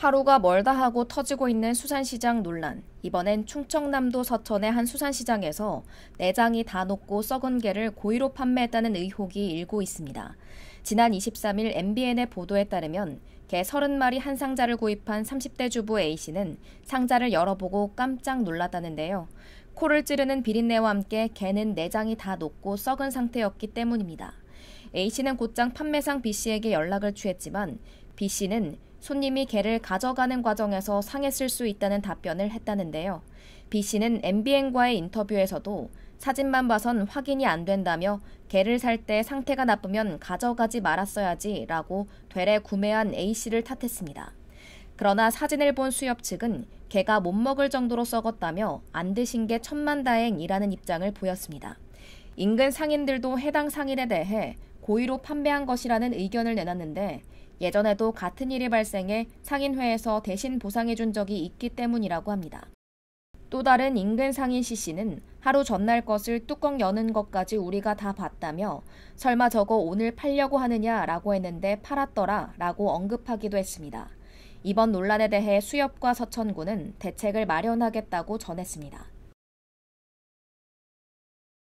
하루가 멀다 하고 터지고 있는 수산시장 논란. 이번엔 충청남도 서천의 한 수산시장에서 내장이 다 녹고 썩은 개를 고의로 판매했다는 의혹이 일고 있습니다. 지난 23일 MBN의 보도에 따르면 개 30마리 한 상자를 구입한 30대 주부 A씨는 상자를 열어보고 깜짝 놀랐다는데요. 코를 찌르는 비린내와 함께 개는 내장이 다 녹고 썩은 상태였기 때문입니다. A씨는 곧장 판매상 B씨에게 연락을 취했지만 B씨는 손님이 개를 가져가는 과정에서 상했을 수 있다는 답변을 했다는데요. B 씨는 MBN과의 인터뷰에서도 사진만 봐선 확인이 안 된다며 개를 살 때 상태가 나쁘면 가져가지 말았어야지 라고 되레 구매한 A 씨를 탓했습니다. 그러나 사진을 본 수협 측은 개가 못 먹을 정도로 썩었다며 안 드신 게 천만다행이라는 입장을 보였습니다. 인근 상인들도 해당 상인에 대해 고의로 판매한 것이라는 의견을 내놨는데 예전에도 같은 일이 발생해 상인회에서 대신 보상해 준 적이 있기 때문이라고 합니다. 또 다른 인근 상인 C씨는 하루 전날 것을 뚜껑 여는 것까지 우리가 다 봤다며 설마 저거 오늘 팔려고 하느냐라고 했는데 팔았더라 라고 언급하기도 했습니다. 이번 논란에 대해 수협과 서천구는 대책을 마련하겠다고 전했습니다.